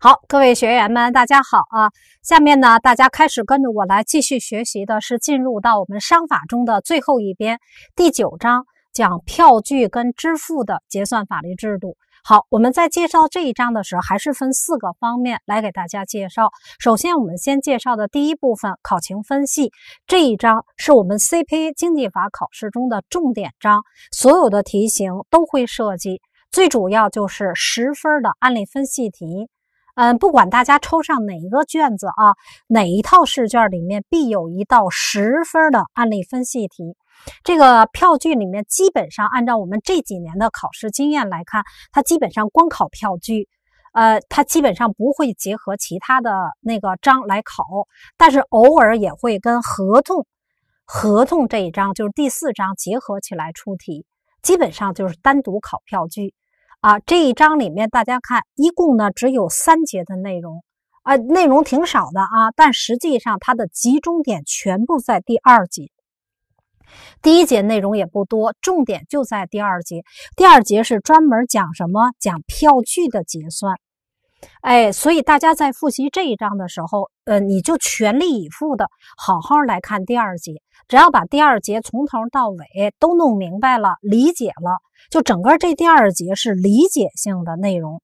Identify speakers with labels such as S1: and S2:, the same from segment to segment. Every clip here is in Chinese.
S1: 好，各位学员们，大家好啊！下面呢，大家开始跟着我来继续学习的是进入到我们商法中的最后一边第九章讲票据跟支付的结算法律制度。好，我们在介绍这一章的时候，还是分四个方面来给大家介绍。首先，我们先介绍的第一部分考情分析，这一章是我们 CPA 经济法考试中的重点章，所有的题型都会涉及，最主要就是十分的案例分析题。嗯，不管大家抽上哪一个卷子啊，哪一套试卷里面必有一道十分的案例分析题。这个票据里面，基本上按照我们这几年的考试经验来看，它基本上光考票据，呃，它基本上不会结合其他的那个章来考，但是偶尔也会跟合同、合同这一章，就是第四章结合起来出题，基本上就是单独考票据。啊，这一章里面大家看，一共呢只有三节的内容，啊，内容挺少的啊，但实际上它的集中点全部在第二节，第一节内容也不多，重点就在第二节。第二节是专门讲什么？讲票据的结算。哎，所以大家在复习这一章的时候，呃，你就全力以赴的好好来看第二节。只要把第二节从头到尾都弄明白了、理解了，就整个这第二节是理解性的内容，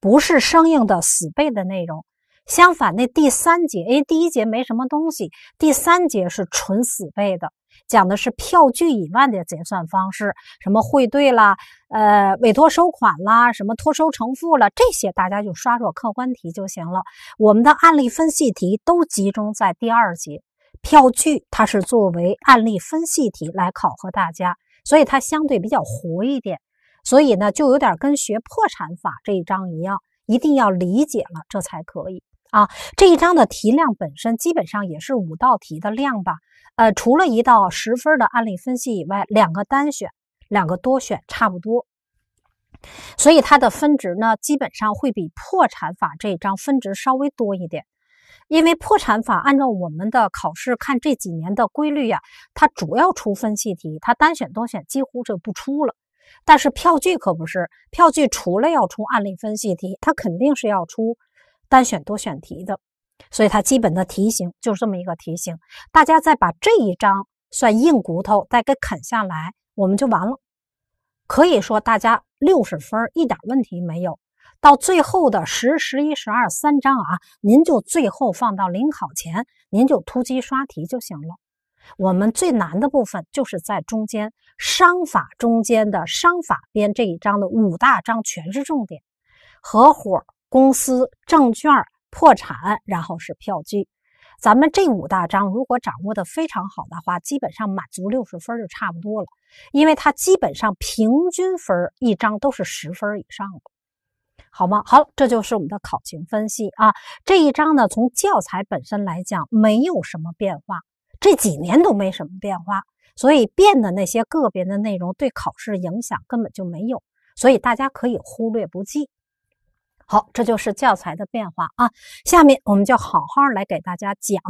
S1: 不是生硬的死背的内容。相反，那第三节，因为第一节没什么东西，第三节是纯死背的。讲的是票据以外的结算方式，什么汇兑啦，呃，委托收款啦，什么托收承付了，这些大家就刷刷客观题就行了。我们的案例分析题都集中在第二节，票据它是作为案例分析题来考核大家，所以它相对比较活一点。所以呢，就有点跟学破产法这一章一样，一定要理解了，这才可以。啊，这一章的题量本身基本上也是五道题的量吧，呃，除了一道十分的案例分析以外，两个单选，两个多选，差不多。所以它的分值呢，基本上会比破产法这一章分值稍微多一点，因为破产法按照我们的考试看这几年的规律呀，它主要出分析题，它单选多选几乎就不出了。但是票据可不是，票据除了要出案例分析题，它肯定是要出。单选多选题的，所以它基本的题型就是这么一个题型。大家再把这一章算硬骨头，再给啃下来，我们就完了。可以说大家六十分一点问题没有。到最后的十、十一、十二三章啊，您就最后放到临考前，您就突击刷题就行了。我们最难的部分就是在中间商法中间的商法编这一章的五大章全是重点，合伙。公司证券破产，然后是票据。咱们这五大章如果掌握的非常好的话，基本上满足六十分就差不多了，因为它基本上平均分一张都是十分以上的，好吗？好，这就是我们的考情分析啊。这一章呢，从教材本身来讲没有什么变化，这几年都没什么变化，所以变的那些个别的内容对考试影响根本就没有，所以大家可以忽略不计。好，这就是教材的变化啊。下面我们就好好来给大家讲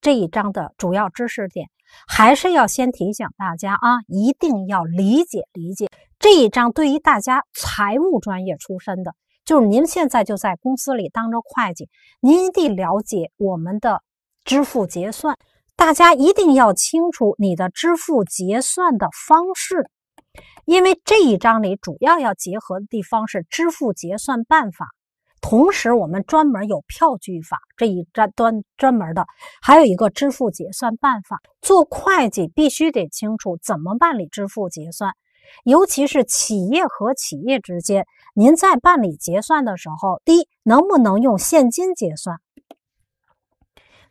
S1: 这一章的主要知识点。还是要先提醒大家啊，一定要理解理解这一章。对于大家财务专业出身的，就是您现在就在公司里当着会计，您一定了解我们的支付结算。大家一定要清楚你的支付结算的方式。因为这一章里主要要结合的地方是支付结算办法，同时我们专门有票据法这一专专专门的，还有一个支付结算办法。做会计必须得清楚怎么办理支付结算，尤其是企业和企业之间，您在办理结算的时候，第一，能不能用现金结算？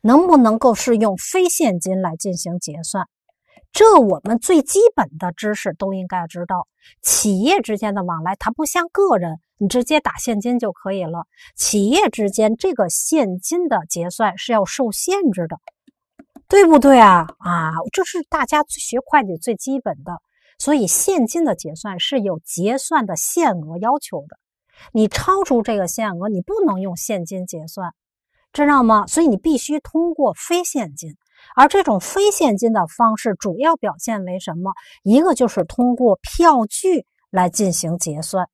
S1: 能不能够是用非现金来进行结算？这我们最基本的知识都应该知道。企业之间的往来，它不像个人，你直接打现金就可以了。企业之间这个现金的结算是要受限制的，对不对啊？啊，这是大家学会计最基本的。所以，现金的结算是有结算的限额要求的。你超出这个限额，你不能用现金结算，知道吗？所以你必须通过非现金。而这种非现金的方式主要表现为什么？一个就是通过票据来进行结算，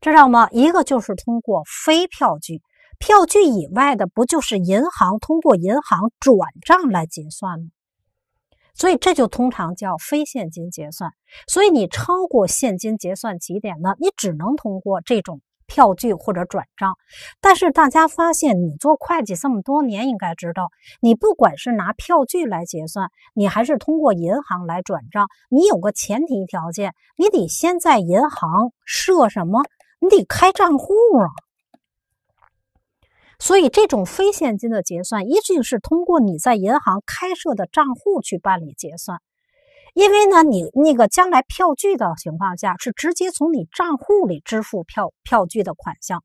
S1: 知道吗？一个就是通过非票据，票据以外的不就是银行通过银行转账来结算吗？所以这就通常叫非现金结算。所以你超过现金结算起点呢，你只能通过这种。票据或者转账，但是大家发现，你做会计这么多年，应该知道，你不管是拿票据来结算，你还是通过银行来转账，你有个前提条件，你得先在银行设什么？你得开账户啊。所以，这种非现金的结算，一定是通过你在银行开设的账户去办理结算。因为呢，你那个将来票据的情况下是直接从你账户里支付票票据的款项。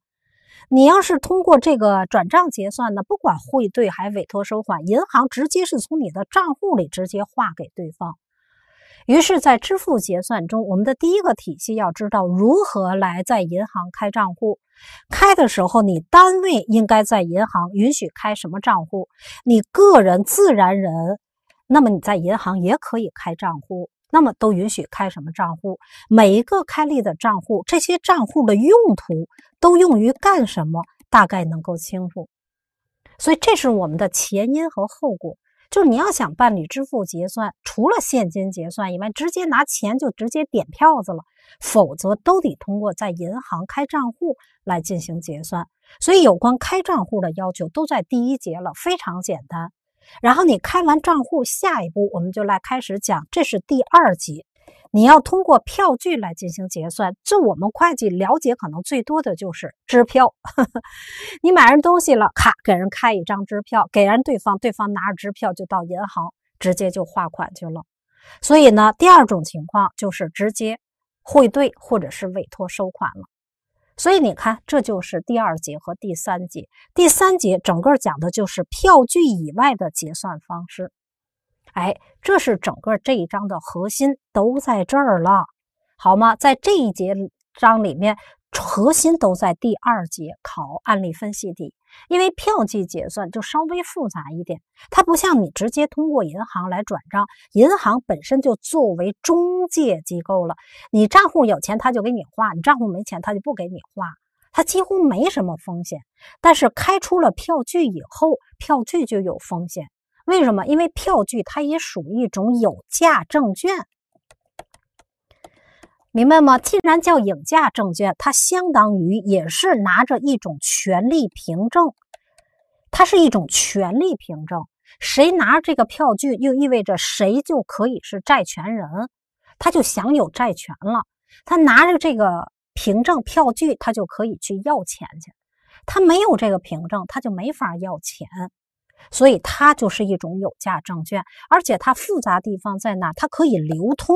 S1: 你要是通过这个转账结算呢，不管汇兑还委托收款，银行直接是从你的账户里直接划给对方。于是，在支付结算中，我们的第一个体系要知道如何来在银行开账户。开的时候，你单位应该在银行允许开什么账户？你个人、自然人。那么你在银行也可以开账户，那么都允许开什么账户？每一个开立的账户，这些账户的用途都用于干什么？大概能够清楚。所以这是我们的前因和后果，就是你要想办理支付结算，除了现金结算以外，直接拿钱就直接点票子了，否则都得通过在银行开账户来进行结算。所以有关开账户的要求都在第一节了，非常简单。然后你开完账户，下一步我们就来开始讲，这是第二级，你要通过票据来进行结算。这我们会计了解可能最多的就是支票，你买人东西了，咔给人开一张支票，给人对方，对方拿着支票就到银行直接就划款去了。所以呢，第二种情况就是直接汇兑或者是委托收款了。所以你看，这就是第二节和第三节。第三节整个讲的就是票据以外的结算方式。哎，这是整个这一章的核心都在这儿了，好吗？在这一节章里面。核心都在第二节考案例分析题，因为票据结算就稍微复杂一点，它不像你直接通过银行来转账，银行本身就作为中介机构了，你账户有钱他就给你划，你账户没钱他就不给你划，他几乎没什么风险。但是开出了票据以后，票据就有风险，为什么？因为票据它也属于一种有价证券。明白吗？既然叫有价证券，它相当于也是拿着一种权利凭证，它是一种权利凭证。谁拿这个票据，又意味着谁就可以是债权人，他就享有债权了。他拿着这个凭证、票据，他就可以去要钱去。他没有这个凭证，他就没法要钱。所以，它就是一种有价证券。而且，它复杂地方在哪？它可以流通。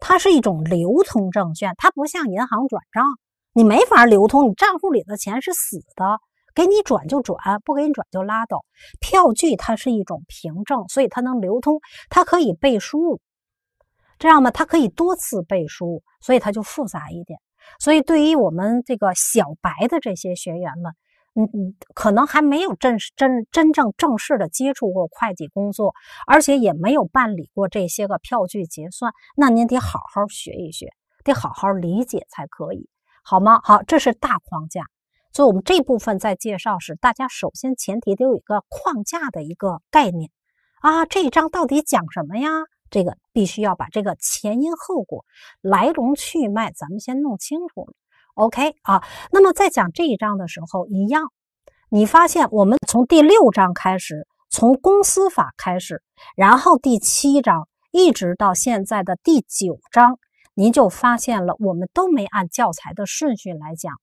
S1: 它是一种流通证券，它不像银行转账，你没法流通，你账户里的钱是死的，给你转就转，不给你转就拉倒。票据它是一种凭证，所以它能流通，它可以背书，这样呢，它可以多次背书，所以它就复杂一点。所以对于我们这个小白的这些学员们。嗯，嗯，可能还没有正真真正正式的接触过会计工作，而且也没有办理过这些个票据结算，那您得好好学一学，得好好理解才可以，好吗？好，这是大框架。所以，我们这部分在介绍时，大家首先前提得有一个框架的一个概念啊。这一章到底讲什么呀？这个必须要把这个前因后果、来龙去脉，咱们先弄清楚。OK 啊，那么在讲这一章的时候，一样，你发现我们从第六章开始，从公司法开始，然后第七章一直到现在的第九章，您就发现了，我们都没按教材的顺序来讲，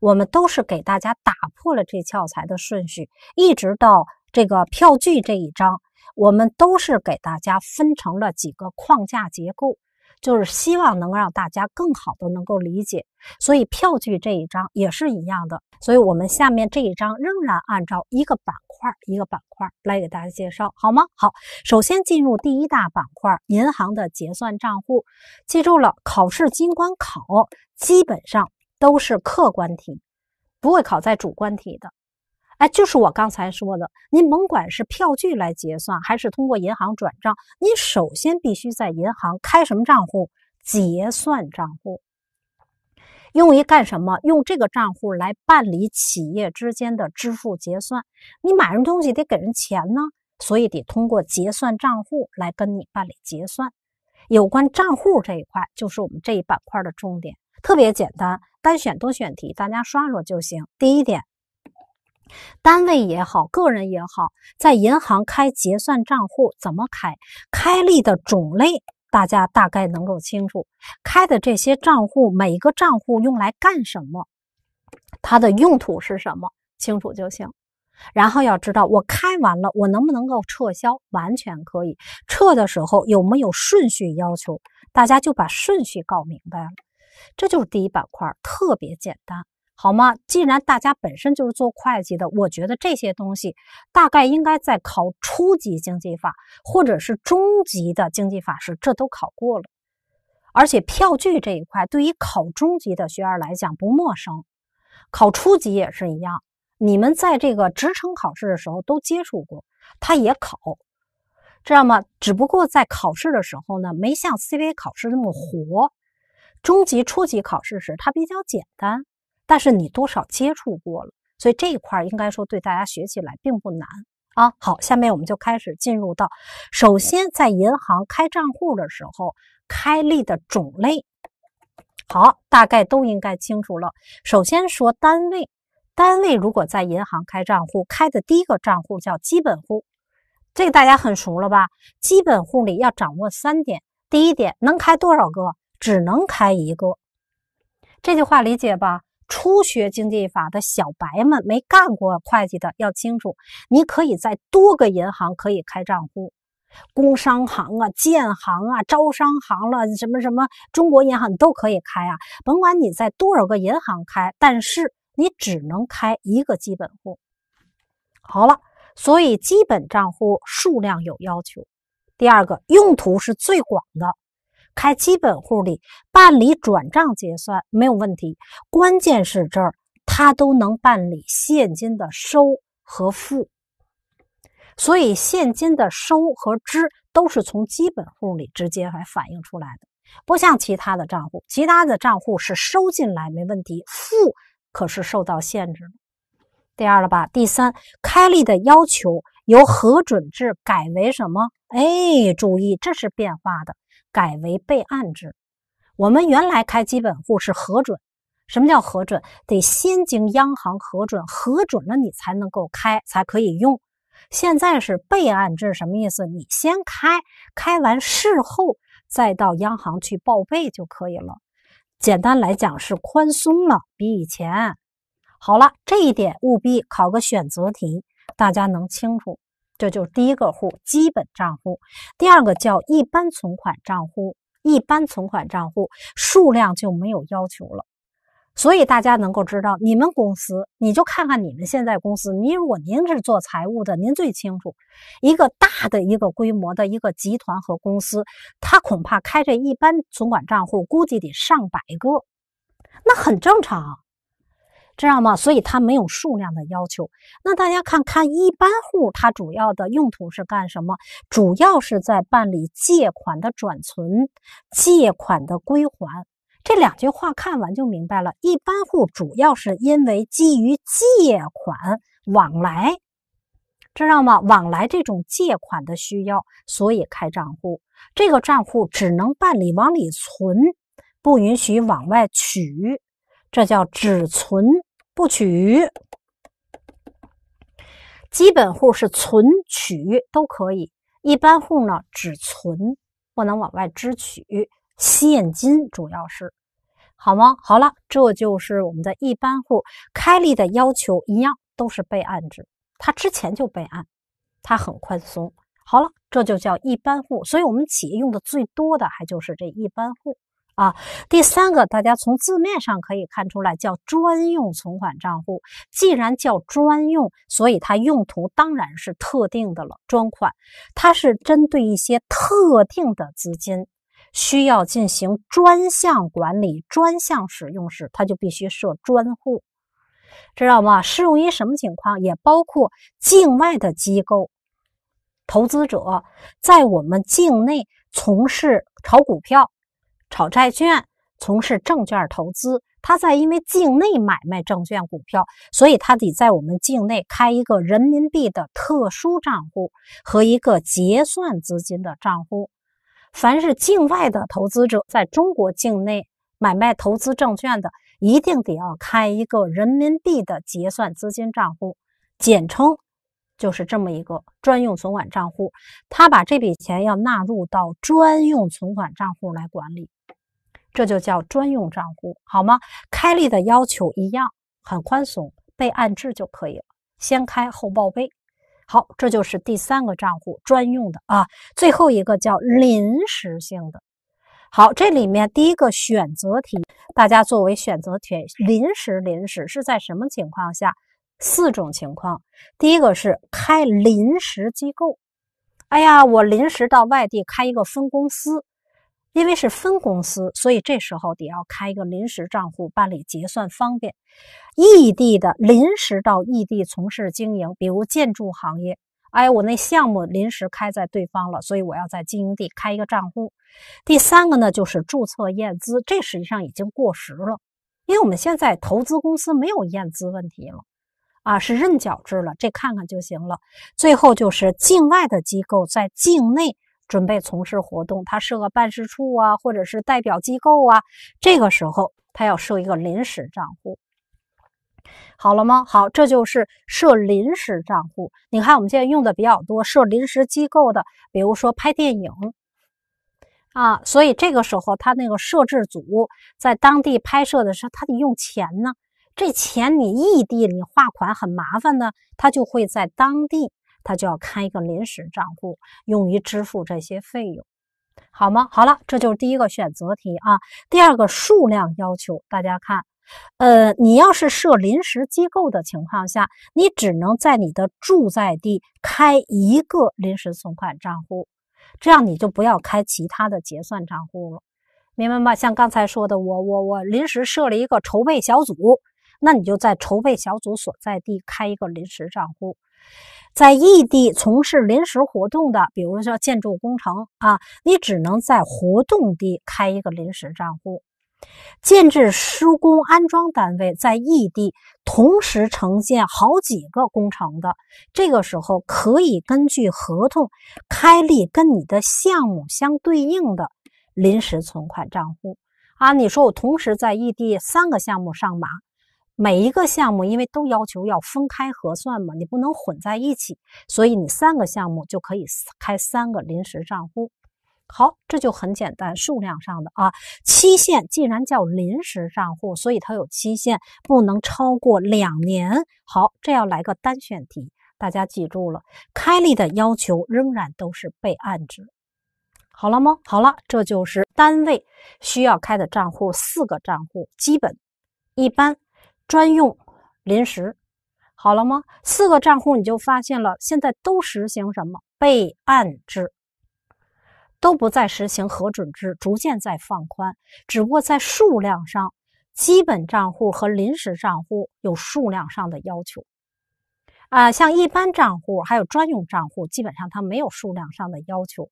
S1: 我们都是给大家打破了这教材的顺序，一直到这个票据这一章，我们都是给大家分成了几个框架结构。就是希望能让大家更好的能够理解，所以票据这一章也是一样的，所以我们下面这一章仍然按照一个板块一个板块来给大家介绍，好吗？好，首先进入第一大板块，银行的结算账户，记住了，考试金管考基本上都是客观题，不会考在主观题的。哎，就是我刚才说的，您甭管是票据来结算，还是通过银行转账，您首先必须在银行开什么账户？结算账户，用于干什么？用这个账户来办理企业之间的支付结算。你买什么东西得给人钱呢？所以得通过结算账户来跟你办理结算。有关账户这一块，就是我们这一板块的重点，特别简单，单选多选题，大家刷刷就行。第一点。单位也好，个人也好，在银行开结算账户怎么开？开立的种类大家大概能够清楚。开的这些账户，每个账户用来干什么？它的用途是什么？清楚就行。然后要知道，我开完了，我能不能够撤销？完全可以。撤的时候有没有顺序要求？大家就把顺序搞明白了。这就是第一板块，特别简单。好吗？既然大家本身就是做会计的，我觉得这些东西大概应该在考初级经济法或者是中级的经济法时，这都考过了。而且票据这一块，对于考中级的学员来讲不陌生，考初级也是一样。你们在这个职称考试的时候都接触过，他也考，知道吗？只不过在考试的时候呢，没像 CVA 考试那么活。中级、初级考试时它比较简单。但是你多少接触过了，所以这一块应该说对大家学起来并不难啊。好，下面我们就开始进入到，首先在银行开账户的时候，开立的种类，好，大概都应该清楚了。首先说单位，单位如果在银行开账户，开的第一个账户叫基本户，这个大家很熟了吧？基本户里要掌握三点，第一点，能开多少个？只能开一个，这句话理解吧？初学经济法的小白们，没干过会计的要清楚，你可以在多个银行可以开账户，工商行啊、建行啊、招商行了，什么什么中国银行你都可以开啊。甭管你在多少个银行开，但是你只能开一个基本户。好了，所以基本账户数量有要求。第二个用途是最广的。开基本户里办理转账结算没有问题，关键是这儿他都能办理现金的收和付，所以现金的收和支都是从基本户里直接来反映出来的，不像其他的账户，其他的账户是收进来没问题，付可是受到限制第二了吧？第三，开立的要求由核准制改为什么？哎，注意这是变化的。改为备案制，我们原来开基本户是核准，什么叫核准？得先经央行核准，核准了你才能够开，才可以用。现在是备案制，什么意思？你先开，开完事后再到央行去报备就可以了。简单来讲是宽松了，比以前好了。这一点务必考个选择题，大家能清楚。这就是第一个户基本账户，第二个叫一般存款账户。一般存款账户数量就没有要求了，所以大家能够知道，你们公司你就看看你们现在公司，您如果您是做财务的，您最清楚，一个大的一个规模的一个集团和公司，它恐怕开这一般存款账户估计得上百个，那很正常。知道吗？所以它没有数量的要求。那大家看看，一般户它主要的用途是干什么？主要是在办理借款的转存、借款的归还。这两句话看完就明白了。一般户主要是因为基于借款往来，知道吗？往来这种借款的需要，所以开账户。这个账户只能办理往里存，不允许往外取，这叫只存。不取基本户是存取都可以，一般户呢只存，不能往外支取现金，主要是好吗？好了，这就是我们的一般户开立的要求，一样都是备案制，它之前就备案，它很宽松。好了，这就叫一般户，所以我们企业用的最多的还就是这一般户。啊，第三个，大家从字面上可以看出来，叫专用存款账户。既然叫专用，所以它用途当然是特定的了。专款，它是针对一些特定的资金，需要进行专项管理、专项使用时，它就必须设专户，知道吗？适用于什么情况？也包括境外的机构投资者在我们境内从事炒股票。炒债券、从事证券投资，他在因为境内买卖证券股票，所以他得在我们境内开一个人民币的特殊账户和一个结算资金的账户。凡是境外的投资者在中国境内买卖投资证券的，一定得要开一个人民币的结算资金账户，简称就是这么一个专用存款账户。他把这笔钱要纳入到专用存款账户来管理。这就叫专用账户，好吗？开立的要求一样，很宽松，备案制就可以了，先开后报备。好，这就是第三个账户专用的啊。最后一个叫临时性的。好，这里面第一个选择题，大家作为选择题，临时临时是在什么情况下？四种情况，第一个是开临时机构。哎呀，我临时到外地开一个分公司。因为是分公司，所以这时候得要开一个临时账户办理结算方便。异地的临时到异地从事经营，比如建筑行业，哎，我那项目临时开在对方了，所以我要在经营地开一个账户。第三个呢，就是注册验资，这实际上已经过时了，因为我们现在投资公司没有验资问题了啊，是认缴制了，这看看就行了。最后就是境外的机构在境内。准备从事活动，他设个办事处啊，或者是代表机构啊，这个时候他要设一个临时账户，好了吗？好，这就是设临时账户。你看我们现在用的比较多，设临时机构的，比如说拍电影啊，所以这个时候他那个摄制组在当地拍摄的时候，他得用钱呢。这钱你异地你划款很麻烦呢，他就会在当地。他就要开一个临时账户，用于支付这些费用，好吗？好了，这就是第一个选择题啊。第二个数量要求，大家看，呃，你要是设临时机构的情况下，你只能在你的住在地开一个临时存款账户，这样你就不要开其他的结算账户了，明白吗？像刚才说的，我我我临时设了一个筹备小组，那你就在筹备小组所在地开一个临时账户。在异地从事临时活动的，比如说建筑工程啊，你只能在活动地开一个临时账户。建制施工安装单位在异地同时承建好几个工程的，这个时候可以根据合同开立跟你的项目相对应的临时存款账户啊。你说我同时在异地三个项目上马。每一个项目，因为都要求要分开核算嘛，你不能混在一起，所以你三个项目就可以开三个临时账户。好，这就很简单，数量上的啊。期限既然叫临时账户，所以它有期限，不能超过两年。好，这要来个单选题，大家记住了，开立的要求仍然都是备案制。好了吗？好了，这就是单位需要开的账户，四个账户基本一般。专用、临时，好了吗？四个账户你就发现了，现在都实行什么备案制，都不再实行核准制，逐渐在放宽。只不过在数量上，基本账户和临时账户有数量上的要求，啊，像一般账户还有专用账户，基本上它没有数量上的要求。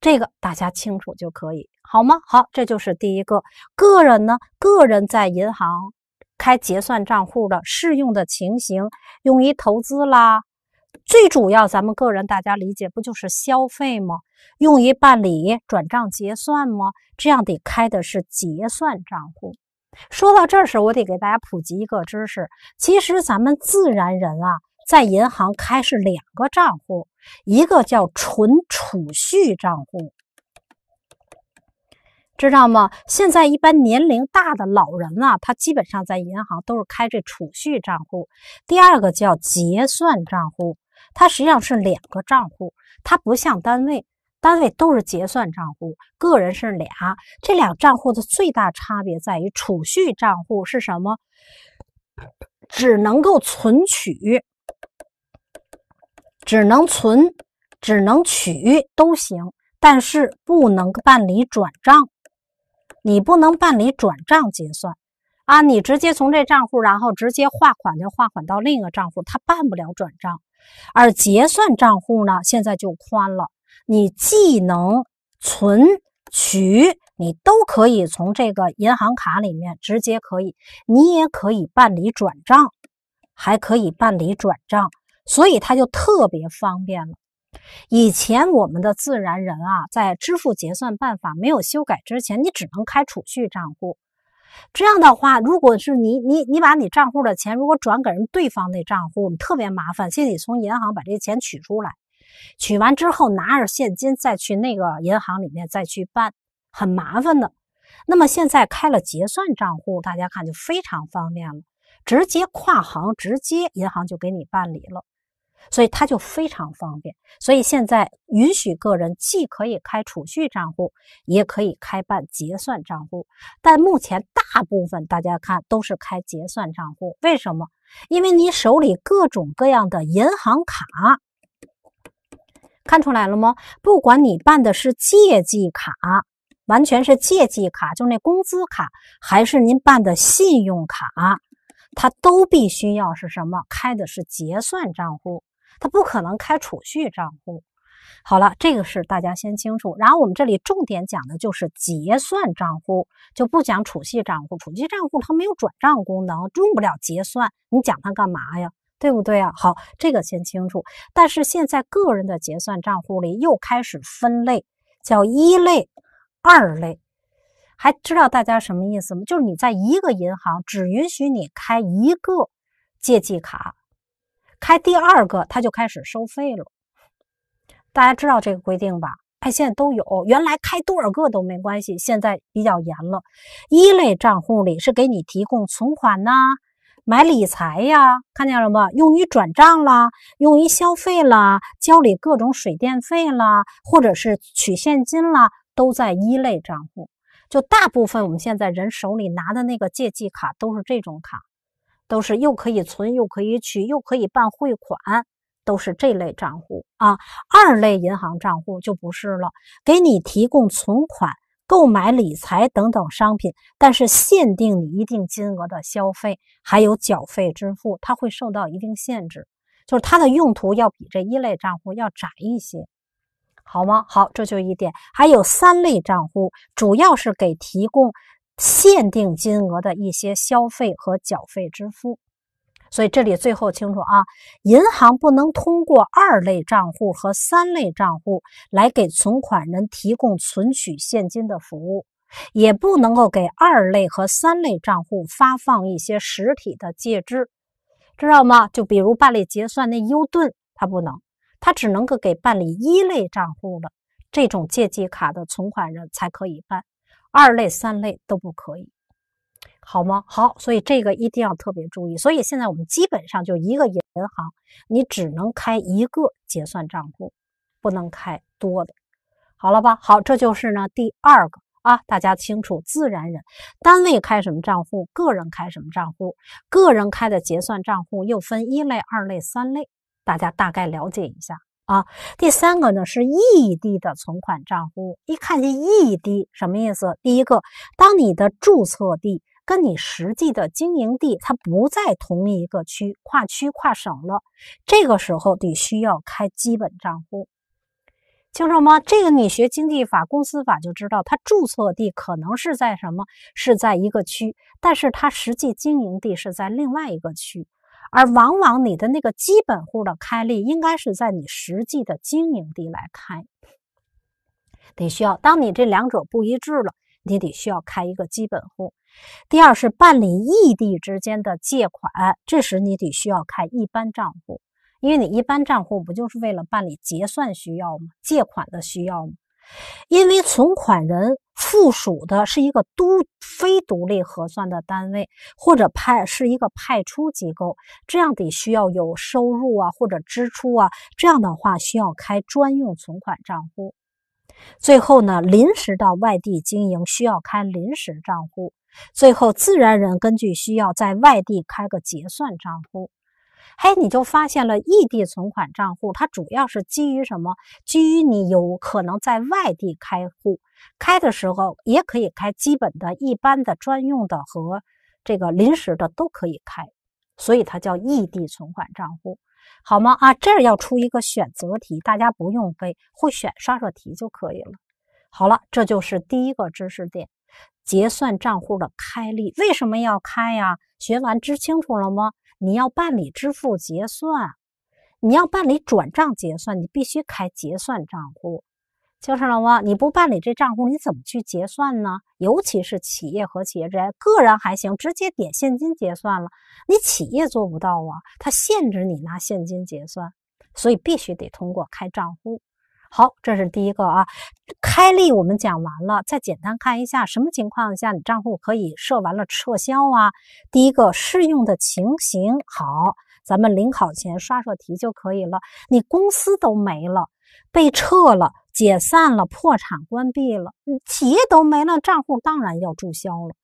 S1: 这个大家清楚就可以，好吗？好，这就是第一个。个人呢，个人在银行。开结算账户的适用的情形，用于投资啦，最主要咱们个人大家理解不就是消费吗？用于办理转账结算吗？这样得开的是结算账户。说到这时我得给大家普及一个知识，其实咱们自然人啊，在银行开是两个账户，一个叫纯储蓄账户。知道吗？现在一般年龄大的老人啊，他基本上在银行都是开这储蓄账户。第二个叫结算账户，它实际上是两个账户，它不像单位，单位都是结算账户，个人是俩。这俩账户的最大差别在于，储蓄账户是什么？只能够存取，只能存，只能取都行，但是不能办理转账。你不能办理转账结算，啊，你直接从这账户，然后直接划款就划款到另一个账户，他办不了转账。而结算账户呢，现在就宽了，你既能存取，你都可以从这个银行卡里面直接可以，你也可以办理转账，还可以办理转账，所以它就特别方便了。以前我们的自然人啊，在支付结算办法没有修改之前，你只能开储蓄账户。这样的话，如果是你你你把你账户的钱如果转给人对方那账户，特别麻烦，先得从银行把这钱取出来，取完之后拿着现金再去那个银行里面再去办，很麻烦的。那么现在开了结算账户，大家看就非常方便了，直接跨行，直接银行就给你办理了。所以它就非常方便。所以现在允许个人既可以开储蓄账户，也可以开办结算账户。但目前大部分大家看都是开结算账户，为什么？因为你手里各种各样的银行卡，看出来了吗？不管你办的是借记卡，完全是借记卡，就那工资卡，还是您办的信用卡，它都必须要是什么？开的是结算账户。他不可能开储蓄账户，好了，这个是大家先清楚。然后我们这里重点讲的就是结算账户，就不讲储蓄账户。储蓄账户它没有转账功能，用不了结算，你讲它干嘛呀？对不对呀？好，这个先清楚。但是现在个人的结算账户里又开始分类，叫一类、二类，还知道大家什么意思吗？就是你在一个银行只允许你开一个借记卡。开第二个，他就开始收费了。大家知道这个规定吧？它现在都有，原来开多少个都没关系，现在比较严了。一类账户里是给你提供存款呐、买理财呀，看见了吗？用于转账啦、用于消费啦、交里各种水电费啦，或者是取现金啦，都在一类账户。就大部分我们现在人手里拿的那个借记卡都是这种卡。都是又可以存又可以取又可以办汇款，都是这类账户啊。二类银行账户就不是了，给你提供存款、购买理财等等商品，但是限定你一定金额的消费，还有缴费支付，它会受到一定限制，就是它的用途要比这一类账户要窄一些，好吗？好，这就一点。还有三类账户，主要是给提供。限定金额的一些消费和缴费支付，所以这里最后清楚啊，银行不能通过二类账户和三类账户来给存款人提供存取现金的服务，也不能够给二类和三类账户发放一些实体的介质，知道吗？就比如办理结算那 U 盾，它不能，它只能够给办理一类账户的这种借记卡的存款人才可以办。二类、三类都不可以，好吗？好，所以这个一定要特别注意。所以现在我们基本上就一个银行，你只能开一个结算账户，不能开多的。好了吧？好，这就是呢第二个啊，大家清楚。自然人、单位开什么账户，个人开什么账户？个人开的结算账户又分一类、二类、三类，大家大概了解一下。啊，第三个呢是异地的存款账户。一看见异地什么意思？第一个，当你的注册地跟你实际的经营地它不在同一个区，跨区跨省了，这个时候得需要开基本账户，清楚吗？这个你学经济法、公司法就知道，它注册地可能是在什么？是在一个区，但是它实际经营地是在另外一个区。而往往你的那个基本户的开立，应该是在你实际的经营地来开，得需要。当你这两者不一致了，你得需要开一个基本户。第二是办理异地之间的借款，这时你得需要开一般账户，因为你一般账户不就是为了办理结算需要吗？借款的需要吗？因为存款人。附属的是一个都非独立核算的单位，或者派是一个派出机构，这样得需要有收入啊或者支出啊，这样的话需要开专用存款账户。最后呢，临时到外地经营需要开临时账户。最后，自然人根据需要在外地开个结算账户。嘿，你就发现了异地存款账户，它主要是基于什么？基于你有可能在外地开户，开的时候也可以开基本的、一般的、专用的和这个临时的都可以开，所以它叫异地存款账户，好吗？啊，这要出一个选择题，大家不用背，会选刷刷题就可以了。好了，这就是第一个知识点，结算账户的开立，为什么要开呀？学完知清楚了吗？你要办理支付结算，你要办理转账结算，你必须开结算账户。就是了吗？你不办理这账户，你怎么去结算呢？尤其是企业和企业之间，个人还行，直接点现金结算了，你企业做不到啊，它限制你拿现金结算，所以必须得通过开账户。好，这是第一个啊，开立我们讲完了，再简单看一下什么情况下你账户可以设完了撤销啊。第一个适用的情形，好，咱们临考前刷刷题就可以了。你公司都没了，被撤了、解散了、破产关闭了，企业都没了，账户当然要注销了。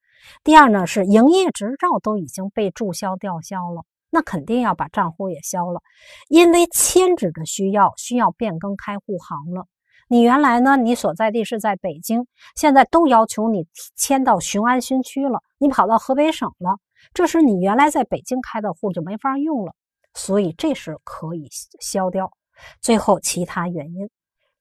S1: 第二呢，是营业执照都已经被注销、吊销了。那肯定要把账户也消了，因为迁址的需要，需要变更开户行了。你原来呢，你所在地是在北京，现在都要求你迁到雄安新区了，你跑到河北省了，这时你原来在北京开的户就没法用了，所以这时可以消掉。最后，其他原因，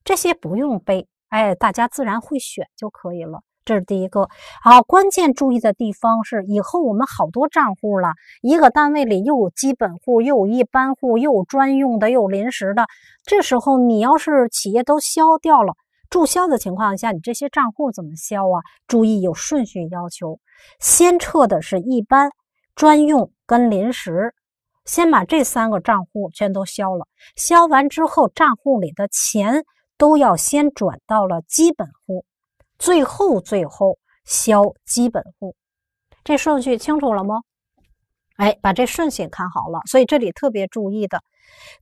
S1: 这些不用背，哎，大家自然会选就可以了。这是第一个好，关键注意的地方是，以后我们好多账户了，一个单位里又有基本户，又有一般户，又有专用的，又有临时的。这时候你要是企业都消掉了，注销的情况下，你这些账户怎么消啊？注意有顺序要求，先撤的是一般、专用跟临时，先把这三个账户全都消了。消完之后，账户里的钱都要先转到了基本户。最后，最后销基本户，这顺序清楚了吗？哎，把这顺序看好了。所以这里特别注意的，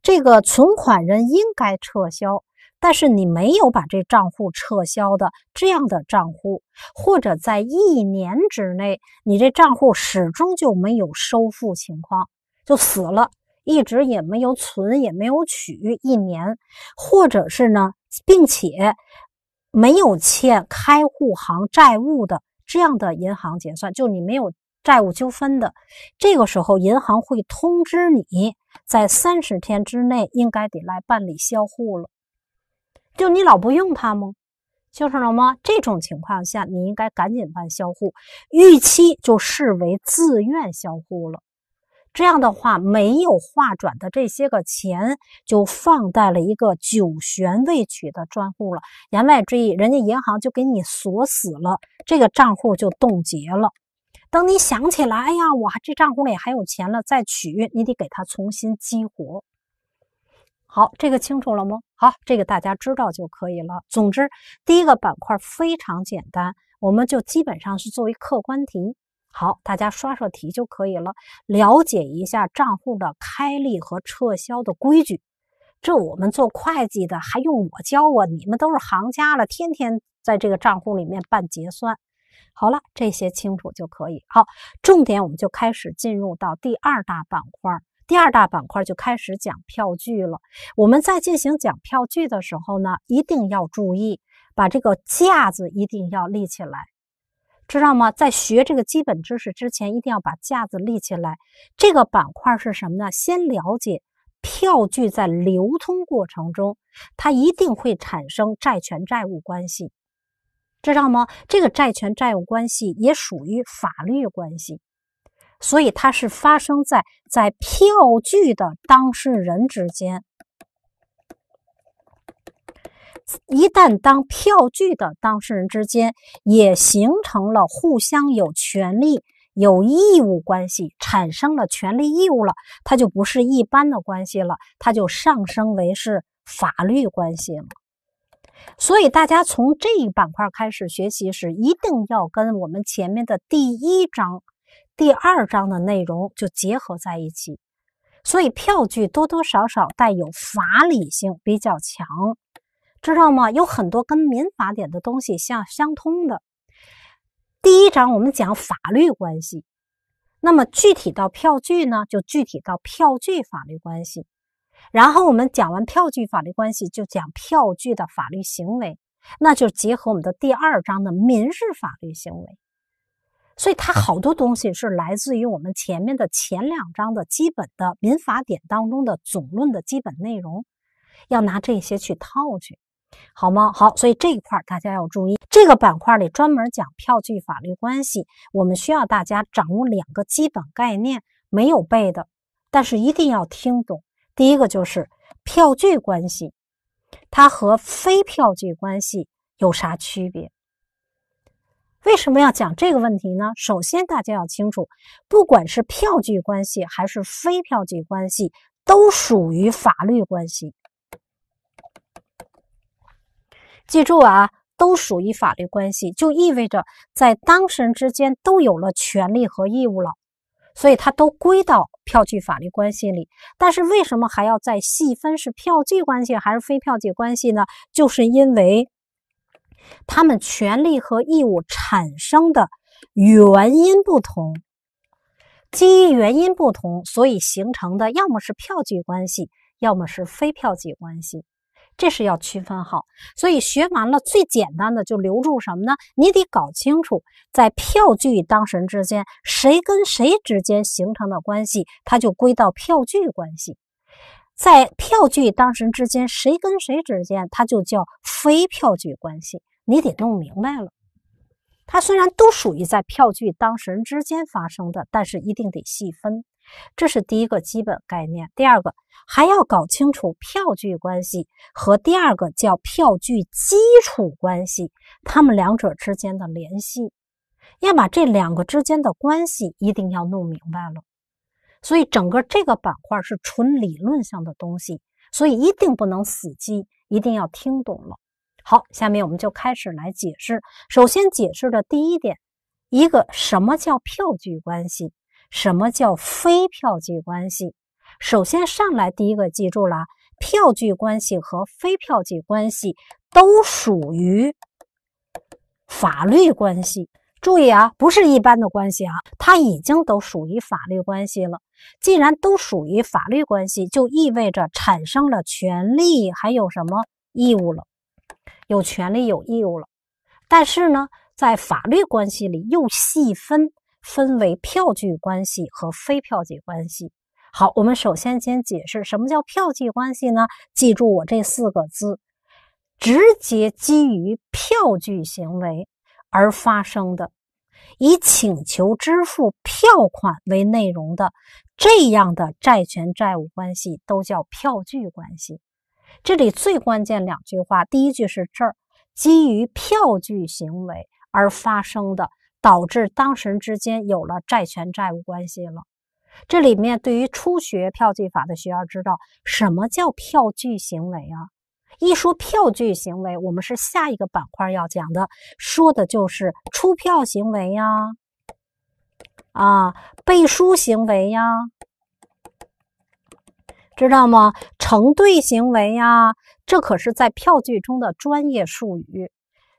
S1: 这个存款人应该撤销，但是你没有把这账户撤销的这样的账户，或者在一年之内，你这账户始终就没有收付情况，就死了，一直也没有存也没有取一年，或者是呢，并且。没有欠开户行债务的这样的银行结算，就你没有债务纠纷的，这个时候银行会通知你，在三十天之内应该得来办理销户了。就你老不用它吗？清楚了吗？这种情况下，你应该赶紧办销户，逾期就视为自愿销户了。这样的话，没有划转的这些个钱就放在了一个九玄未取的专户了。言外之意，人家银行就给你锁死了，这个账户就冻结了。等你想起来，哎呀，我还这账户里还有钱了，再取你得给它重新激活。好，这个清楚了吗？好，这个大家知道就可以了。总之，第一个板块非常简单，我们就基本上是作为客观题。好，大家刷刷题就可以了，了解一下账户的开立和撤销的规矩。这我们做会计的还用我教啊？你们都是行家了，天天在这个账户里面办结算。好了，这些清楚就可以。好，重点我们就开始进入到第二大板块，第二大板块就开始讲票据了。我们在进行讲票据的时候呢，一定要注意把这个架子一定要立起来。知道吗？在学这个基本知识之前，一定要把架子立起来。这个板块是什么呢？先了解，票据在流通过程中，它一定会产生债权债务关系，知道吗？这个债权债务关系也属于法律关系，所以它是发生在在票据的当事人之间。一旦当票据的当事人之间也形成了互相有权利、有义务关系，产生了权利义务了，它就不是一般的关系了，它就上升为是法律关系了。所以大家从这一板块开始学习时，一定要跟我们前面的第一章、第二章的内容就结合在一起。所以，票据多多少少带有法理性比较强。知道吗？有很多跟民法典的东西相相通的。第一章我们讲法律关系，那么具体到票据呢，就具体到票据法律关系。然后我们讲完票据法律关系，就讲票据的法律行为，那就结合我们的第二章的民事法律行为。所以它好多东西是来自于我们前面的前两章的基本的民法典当中的总论的基本内容，要拿这些去套去。好吗？好，所以这一块大家要注意，这个板块里专门讲票据法律关系，我们需要大家掌握两个基本概念，没有背的，但是一定要听懂。第一个就是票据关系，它和非票据关系有啥区别？为什么要讲这个问题呢？首先，大家要清楚，不管是票据关系还是非票据关系，都属于法律关系。记住啊，都属于法律关系，就意味着在当事人之间都有了权利和义务了，所以它都归到票据法律关系里。但是为什么还要再细分是票据关系还是非票据关系呢？就是因为他们权利和义务产生的原因不同，基于原因不同，所以形成的要么是票据关系，要么是非票据关系。这是要区分好，所以学完了最简单的就留住什么呢？你得搞清楚，在票据当事人之间，谁跟谁之间形成的关系，它就归到票据关系；在票据当事人之间，谁跟谁之间，它就叫非票据关系。你得弄明白了，它虽然都属于在票据当事人之间发生的，但是一定得细分。这是第一个基本概念。第二个还要搞清楚票据关系和第二个叫票据基础关系，它们两者之间的联系，要把这两个之间的关系一定要弄明白了。所以整个这个板块是纯理论上的东西，所以一定不能死记，一定要听懂了。好，下面我们就开始来解释。首先解释的第一点，一个什么叫票据关系？什么叫非票据关系？首先上来第一个记住了，票据关系和非票据关系都属于法律关系。注意啊，不是一般的关系啊，它已经都属于法律关系了。既然都属于法律关系，就意味着产生了权利，还有什么义务了？有权利，有义务了。但是呢，在法律关系里又细分。分为票据关系和非票据关系。好，我们首先先解释什么叫票据关系呢？记住我这四个字：直接基于票据行为而发生的，以请求支付票款为内容的这样的债权债务关系，都叫票据关系。这里最关键两句话，第一句是这儿：基于票据行为而发生的。导致当事人之间有了债权债务关系了。这里面对于初学票据法的学员知道什么叫票据行为啊？一说票据行为，我们是下一个板块要讲的，说的就是出票行为呀，啊，背书行为呀，知道吗？承兑行为呀，这可是在票据中的专业术语。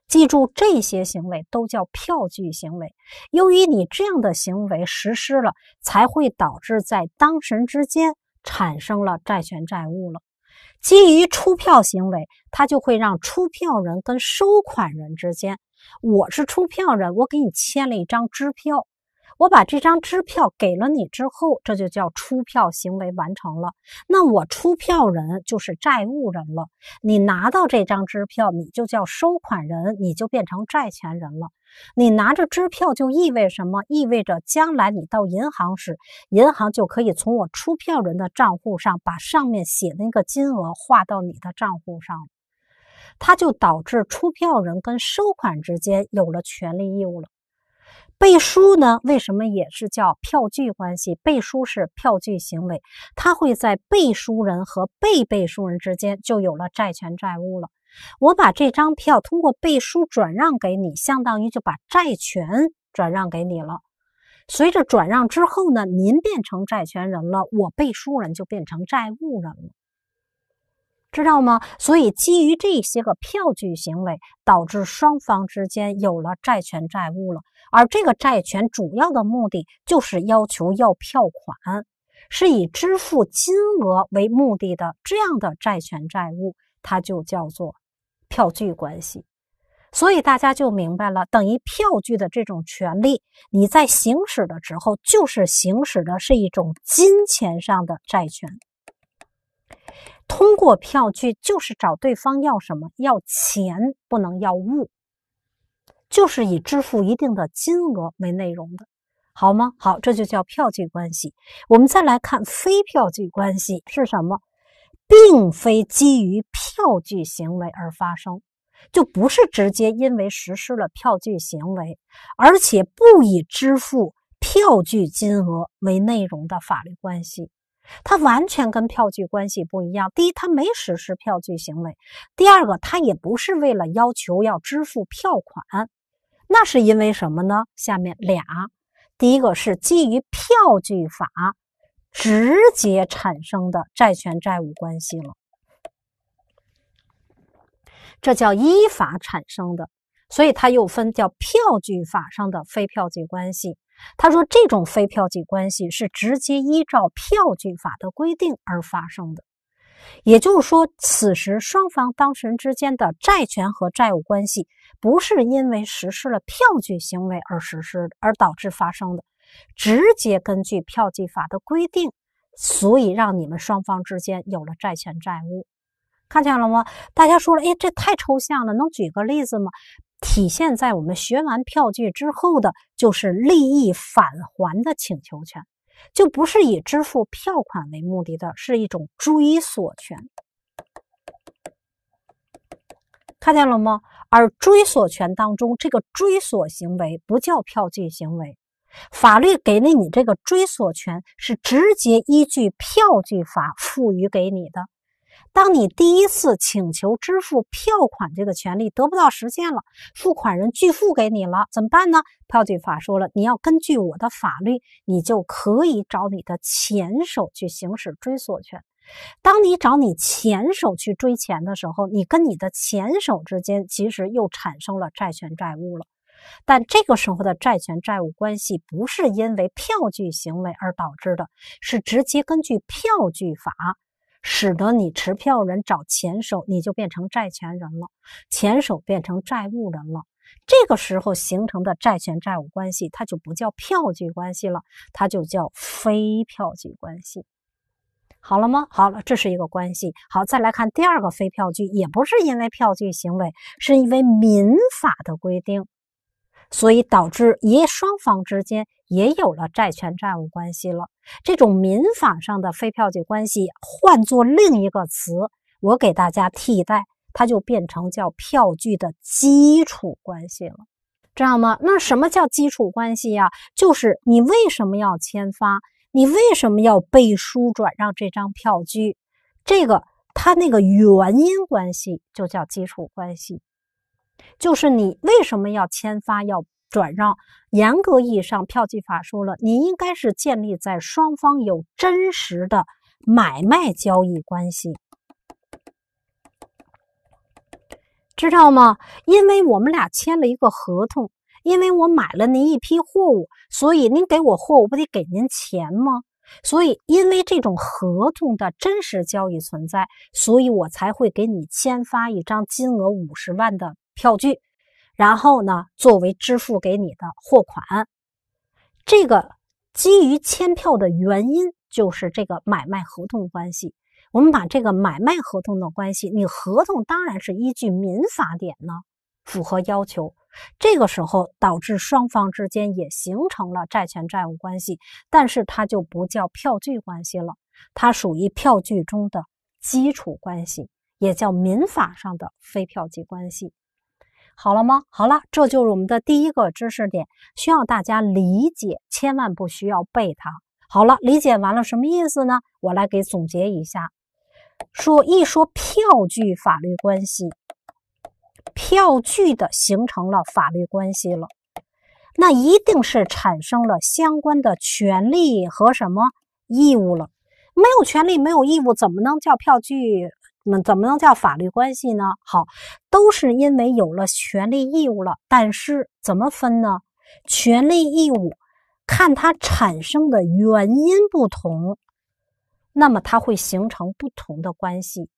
S1: 记住，这些行为都叫票据行为。由于你这样的行为实施了，才会导致在当事人之间产生了债权债务了。基于出票行为，它就会让出票人跟收款人之间，我是出票人，我给你签了一张支票。我把这张支票给了你之后，这就叫出票行为完成了。那我出票人就是债务人了。你拿到这张支票，你就叫收款人，你就变成债权人了。你拿着支票就意味什么？意味着将来你到银行时，银行就可以从我出票人的账户上把上面写那个金额划到你的账户上。它就导致出票人跟收款之间有了权利义务了。背书呢，为什么也是叫票据关系？背书是票据行为，它会在背书人和被背书人之间就有了债权债务了。我把这张票通过背书转让给你，相当于就把债权转让给你了。随着转让之后呢，您变成债权人了，我背书人就变成债务人了。知道吗？所以基于这些个票据行为，导致双方之间有了债权债务了，而这个债权主要的目的就是要求要票款，是以支付金额为目的的这样的债权债务，它就叫做票据关系。所以大家就明白了，等于票据的这种权利，你在行使的时候，就是行使的是一种金钱上的债权。通过票据就是找对方要什么，要钱不能要物，就是以支付一定的金额为内容的，好吗？好，这就叫票据关系。我们再来看非票据关系是什么，并非基于票据行为而发生，就不是直接因为实施了票据行为，而且不以支付票据金额为内容的法律关系。它完全跟票据关系不一样。第一，它没实施票据行为；第二个，它也不是为了要求要支付票款。那是因为什么呢？下面俩，第一个是基于票据法直接产生的债权债务关系了，这叫依法产生的，所以它又分叫票据法上的非票据关系。他说，这种非票据关系是直接依照票据法的规定而发生的，也就是说，此时双方当事人之间的债权和债务关系不是因为实施了票据行为而实施而导致发生的，直接根据票据法的规定，所以让你们双方之间有了债权债务。看见了吗？大家说了，哎，这太抽象了，能举个例子吗？体现在我们学完票据之后的，就是利益返还的请求权，就不是以支付票款为目的的，是一种追索权。看见了吗？而追索权当中，这个追索行为不叫票据行为，法律给了你这个追索权，是直接依据票据法赋予给你的。当你第一次请求支付票款这个权利得不到实现了，付款人拒付给你了，怎么办呢？票据法说了，你要根据我的法律，你就可以找你的前手去行使追索权。当你找你前手去追钱的时候，你跟你的前手之间其实又产生了债权债务了。但这个时候的债权债务关系不是因为票据行为而导致的，是直接根据票据法。使得你持票人找前手，你就变成债权人了，前手变成债务人了。这个时候形成的债权债务关系，它就不叫票据关系了，它就叫非票据关系。好了吗？好了，这是一个关系。好，再来看第二个非票据，也不是因为票据行为，是因为民法的规定，所以导致也双方之间也有了债权债务关系了。这种民法上的非票据关系，换做另一个词，我给大家替代，它就变成叫票据的基础关系了，知道吗？那什么叫基础关系呀？就是你为什么要签发，你为什么要背书转让这张票据，这个它那个原因关系就叫基础关系，就是你为什么要签发要。转让，严格意义上，票据法说了，你应该是建立在双方有真实的买卖交易关系，知道吗？因为我们俩签了一个合同，因为我买了您一批货物，所以您给我货，我不得给您钱吗？所以，因为这种合同的真实交易存在，所以我才会给你签发一张金额五十万的票据。然后呢，作为支付给你的货款，这个基于签票的原因就是这个买卖合同关系。我们把这个买卖合同的关系，你合同当然是依据民法典呢，符合要求。这个时候导致双方之间也形成了债权债务关系，但是它就不叫票据关系了，它属于票据中的基础关系，也叫民法上的非票据关系。好了吗？好了，这就是我们的第一个知识点，需要大家理解，千万不需要背它。好了，理解完了，什么意思呢？我来给总结一下：说一说票据法律关系，票据的形成了法律关系了，那一定是产生了相关的权利和什么义务了。没有权利，没有义务，怎么能叫票据？那怎么能叫法律关系呢？好，都是因为有了权利义务了，但是怎么分呢？权利义务看它产生的原因不同，那么它会形成不同的关系。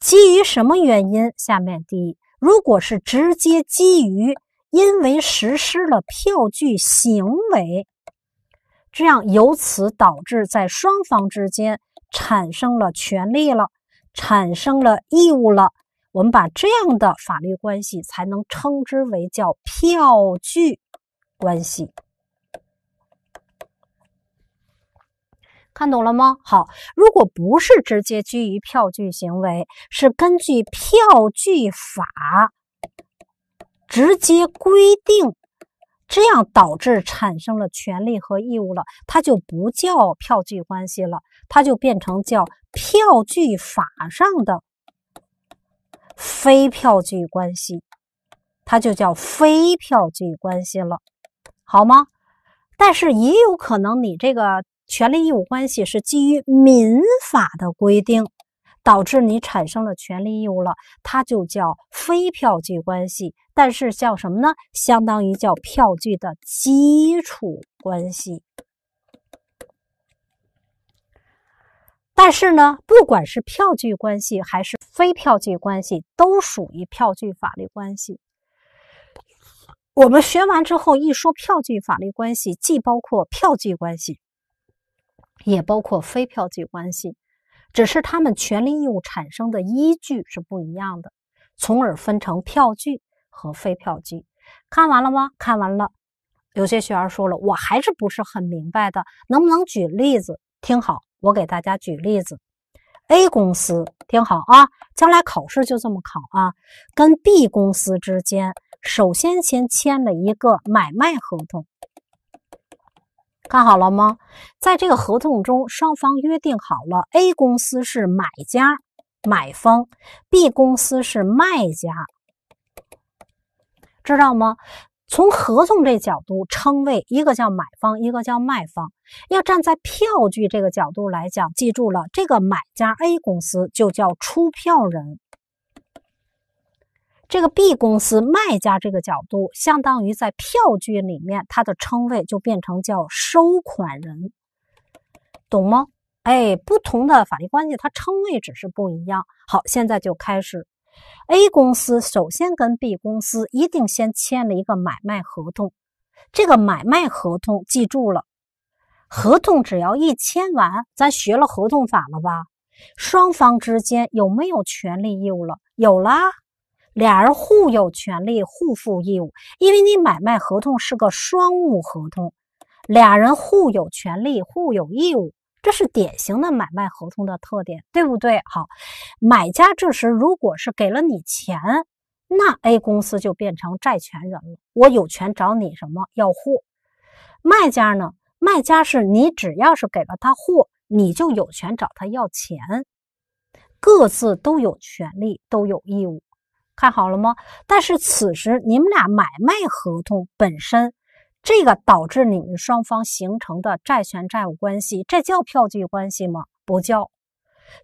S1: 基于什么原因？下面第一，如果是直接基于因为实施了票据行为，这样由此导致在双方之间产生了权利了。产生了义务了，我们把这样的法律关系才能称之为叫票据关系。看懂了吗？好，如果不是直接基于票据行为，是根据票据法直接规定，这样导致产生了权利和义务了，它就不叫票据关系了。它就变成叫票据法上的非票据关系，它就叫非票据关系了，好吗？但是也有可能你这个权利义务关系是基于民法的规定，导致你产生了权利义务了，它就叫非票据关系，但是叫什么呢？相当于叫票据的基础关系。但是呢，不管是票据关系还是非票据关系，都属于票据法律关系。我们学完之后，一说票据法律关系，既包括票据关系，也包括非票据关系，只是他们权利义务产生的依据是不一样的，从而分成票据和非票据。看完了吗？看完了。有些学员说了，我还是不是很明白的，能不能举例子？听好。我给大家举例子，A 公司，听好啊，将来考试就这么考啊，跟 B 公司之间首先先签了一个买卖合同，看好了吗？在这个合同中，双方约定好了，A 公司是买家、买方，B 公司是卖家，知道吗？从合同这角度称谓，一个叫买方，一个叫卖方。要站在票据这个角度来讲，记住了，这个买家 A 公司就叫出票人，这个 B 公司卖家这个角度，相当于在票据里面，它的称谓就变成叫收款人，懂吗？哎，不同的法律关系，它称谓只是不一样。好，现在就开始。A 公司首先跟 B 公司一定先签了一个买卖合同，这个买卖合同记住了，合同只要一签完，咱学了合同法了吧？双方之间有没有权利义务了？有啦，俩人互有权利，互负义务，因为你买卖合同是个双务合同，俩人互有权利，互有义务。这是典型的买卖合同的特点，对不对？好，买家这时如果是给了你钱，那 A 公司就变成债权人了，我有权找你什么要货。卖家呢？卖家是你只要是给了他货，你就有权找他要钱。各自都有权利，都有义务，看好了吗？但是此时你们俩买卖合同本身。这个导致你们双方形成的债权债务关系，这叫票据关系吗？不叫。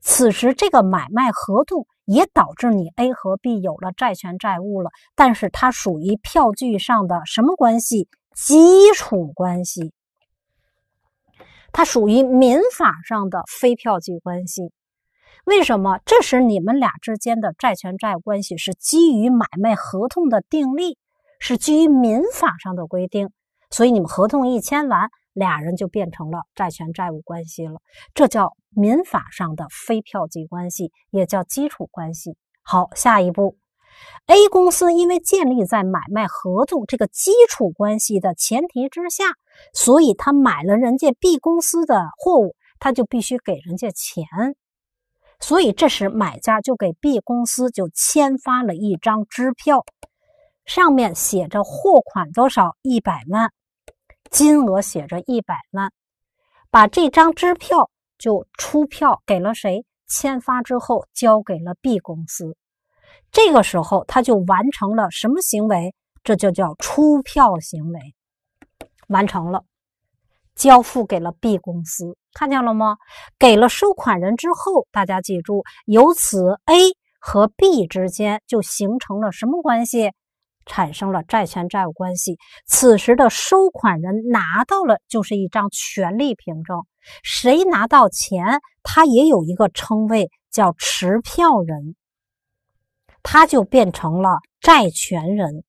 S1: 此时这个买卖合同也导致你 A 和 B 有了债权债务了，但是它属于票据上的什么关系？基础关系。它属于民法上的非票据关系。为什么？这是你们俩之间的债权债务关系是基于买卖合同的订立，是基于民法上的规定。所以你们合同一签完，俩人就变成了债权债务关系了。这叫民法上的非票据关系，也叫基础关系。好，下一步，A 公司因为建立在买卖合同这个基础关系的前提之下，所以他买了人家 B 公司的货物，他就必须给人家钱。所以这时买家就给 B 公司就签发了一张支票，上面写着货款多少一百万。金额写着一百万，把这张支票就出票给了谁？签发之后交给了 B 公司，这个时候他就完成了什么行为？这就叫出票行为，完成了，交付给了 B 公司，看见了吗？给了收款人之后，大家记住，由此 A 和 B 之间就形成了什么关系？产生了债权债务关系，此时的收款人拿到了就是一张权利凭证，谁拿到钱，他也有一个称谓叫持票人，他就变成了债权人。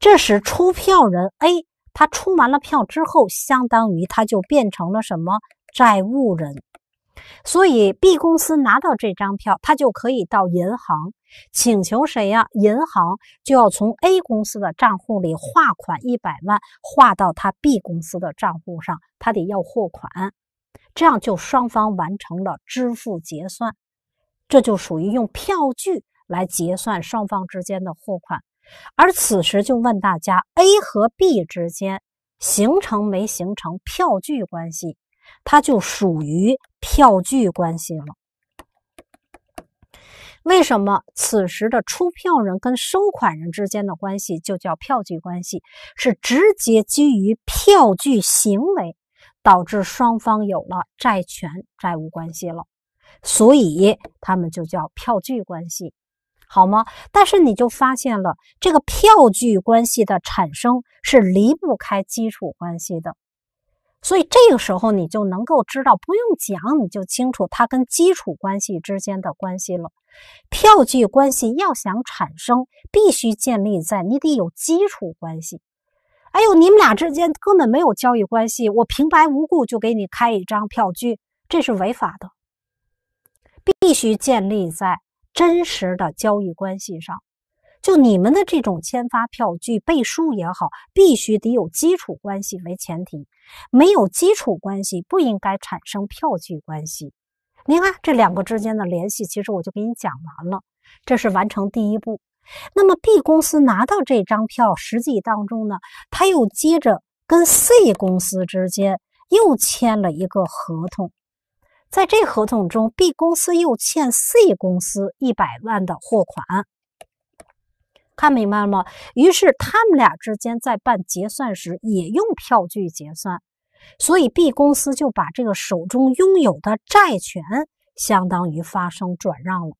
S1: 这时出票人 A，他出完了票之后，相当于他就变成了什么债务人。所以，B 公司拿到这张票，他就可以到银行请求谁呀？银行就要从 A 公司的账户里划款一百万，划到他 B 公司的账户上，他得要货款。这样就双方完成了支付结算，这就属于用票据来结算双方之间的货款。而此时就问大家：A 和 B 之间形成没形成票据关系？它就属于票据关系了。为什么此时的出票人跟收款人之间的关系就叫票据关系？是直接基于票据行为导致双方有了债权债务关系了，所以他们就叫票据关系，好吗？但是你就发现了，这个票据关系的产生是离不开基础关系的。所以这个时候，你就能够知道，不用讲，你就清楚它跟基础关系之间的关系了。票据关系要想产生，必须建立在你得有基础关系。哎呦，你们俩之间根本没有交易关系，我平白无故就给你开一张票据，这是违法的。必须建立在真实的交易关系上。就你们的这种签发票据、背书也好，必须得有基础关系为前提，没有基础关系不应该产生票据关系。您看这两个之间的联系，其实我就给你讲完了，这是完成第一步。那么 B 公司拿到这张票，实际当中呢，他又接着跟 C 公司之间又签了一个合同，在这合同中，B 公司又欠 C 公司一百万的货款。看明白了吗？于是他们俩之间在办结算时也用票据结算，所以 B 公司就把这个手中拥有的债权相当于发生转让了。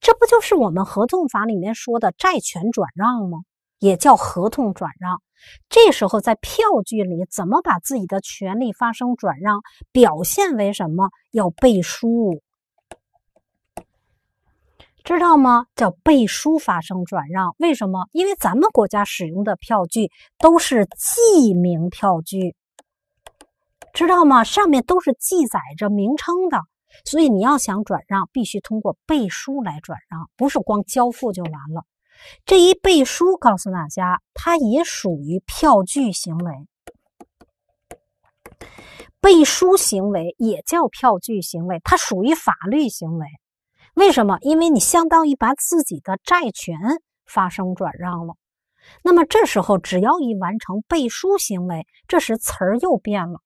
S1: 这不就是我们合同法里面说的债权转让吗？也叫合同转让。这时候在票据里怎么把自己的权利发生转让表现？为什么要背书？知道吗？叫背书发生转让，为什么？因为咱们国家使用的票据都是记名票据，知道吗？上面都是记载着名称的，所以你要想转让，必须通过背书来转让，不是光交付就完了。这一背书，告诉大家，它也属于票据行为，背书行为也叫票据行为，它属于法律行为。为什么？因为你相当于把自己的债权发生转让了。那么这时候，只要一完成背书行为，这时词儿又变了。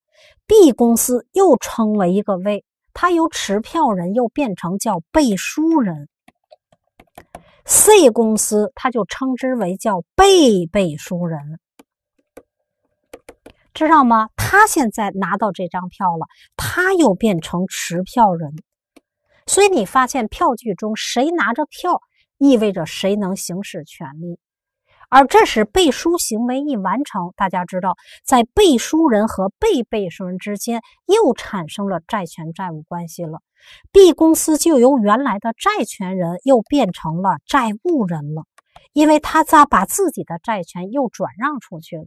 S1: B 公司又称为一个 V，它由持票人又变成叫背书人。C 公司，它就称之为叫被背书人，知道吗？他现在拿到这张票了，他又变成持票人。所以你发现，票据中谁拿着票，意味着谁能行使权利。而这时背书行为一完成，大家知道，在背书人和被背书人之间又产生了债权债务关系了。B 公司就由原来的债权人又变成了债务人了，因为他咋把自己的债权又转让出去了，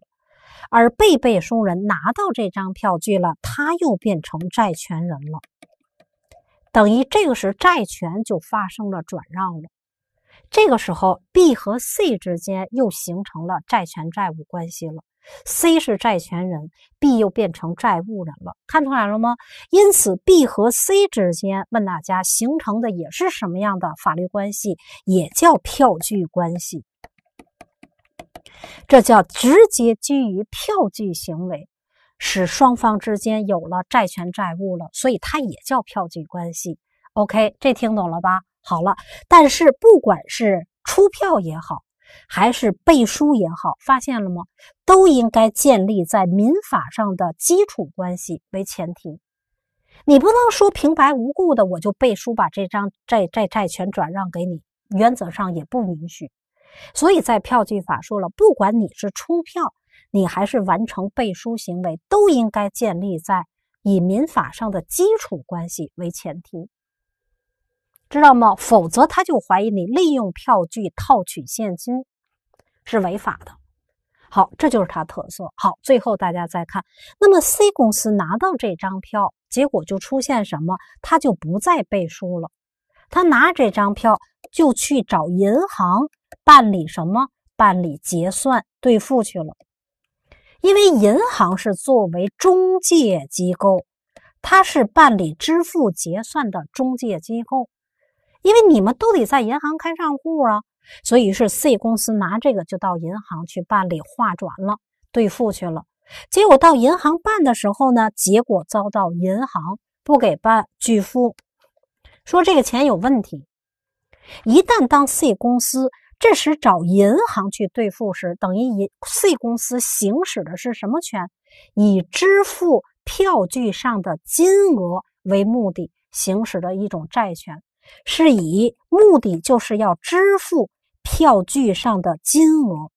S1: 而被背书人拿到这张票据了，他又变成债权人了。等于这个时，债权就发生了转让了。这个时候，B 和 C 之间又形成了债权债务关系了。C 是债权人，B 又变成债务人了。看出来了吗？因此，B 和 C 之间，问大家形成的也是什么样的法律关系？也叫票据关系。这叫直接基于票据行为。使双方之间有了债权债务了，所以它也叫票据关系。OK，这听懂了吧？好了，但是不管是出票也好，还是背书也好，发现了吗？都应该建立在民法上的基础关系为前提。你不能说平白无故的我就背书把这张债债债权转让给你，原则上也不允许。所以在票据法说了，不管你是出票。你还是完成背书行为，都应该建立在以民法上的基础关系为前提，知道吗？否则他就怀疑你利用票据套取现金是违法的。好，这就是它特色。好，最后大家再看，那么 C 公司拿到这张票，结果就出现什么？他就不再背书了，他拿这张票就去找银行办理什么？办理结算兑付去了。因为银行是作为中介机构，它是办理支付结算的中介机构。因为你们都得在银行开账户啊，所以是 C 公司拿这个就到银行去办理划转了，兑付去了。结果到银行办的时候呢，结果遭到银行不给办拒付，说这个钱有问题。一旦当 C 公司。这时找银行去兑付时，等于银 C 公司行使的是什么权？以支付票据上的金额为目的行使的一种债权，是以目的就是要支付票据上的金额，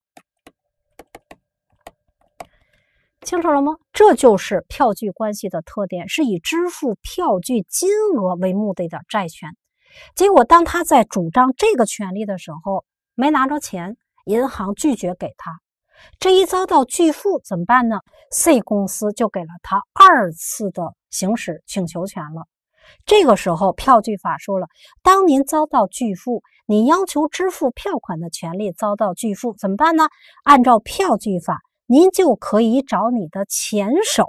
S1: 清楚了吗？这就是票据关系的特点，是以支付票据金额为目的的债权。结果，当他在主张这个权利的时候，没拿着钱，银行拒绝给他，这一遭到拒付怎么办呢？C 公司就给了他二次的行使请求权了。这个时候，票据法说了，当您遭到拒付，你要求支付票款的权利遭到拒付怎么办呢？按照票据法，您就可以找你的前手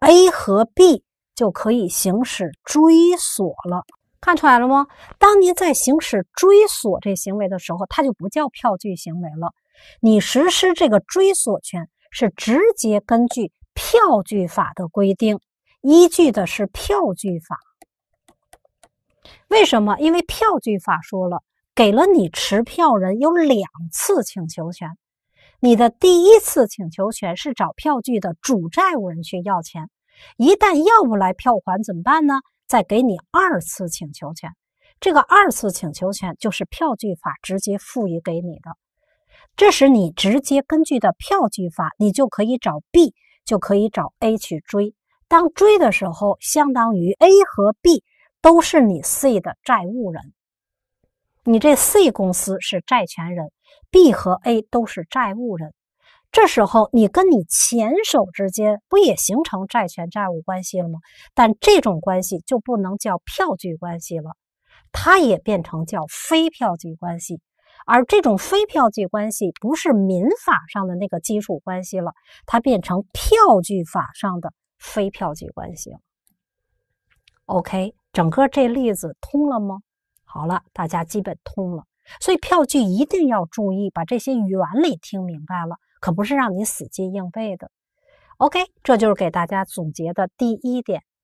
S1: A 和 B，就可以行使追索了。看出来了吗？当您在行使追索这行为的时候，它就不叫票据行为了。你实施这个追索权是直接根据票据法的规定，依据的是票据法。为什么？因为票据法说了，给了你持票人有两次请求权。你的第一次请求权是找票据的主债务人去要钱，一旦要不来票款怎么办呢？再给你二次请求权，这个二次请求权就是票据法直接赋予给你的。这时你直接根据的票据法，你就可以找 B，就可以找 A 去追。当追的时候，相当于 A 和 B 都是你 C 的债务人，你这 C 公司是债权人，B 和 A 都是债务人。这时候，你跟你前手之间不也形成债权债务关系了吗？但这种关系就不能叫票据关系了，它也变成叫非票据关系。而这种非票据关系不是民法上的那个基础关系了，它变成票据法上的非票据关系了。OK，整个这例子通了吗？好了，大家基本通了。所以票据一定要注意把这些原理听明白了。可不是让你死记硬背的。OK，这就是给大家总结的第一点。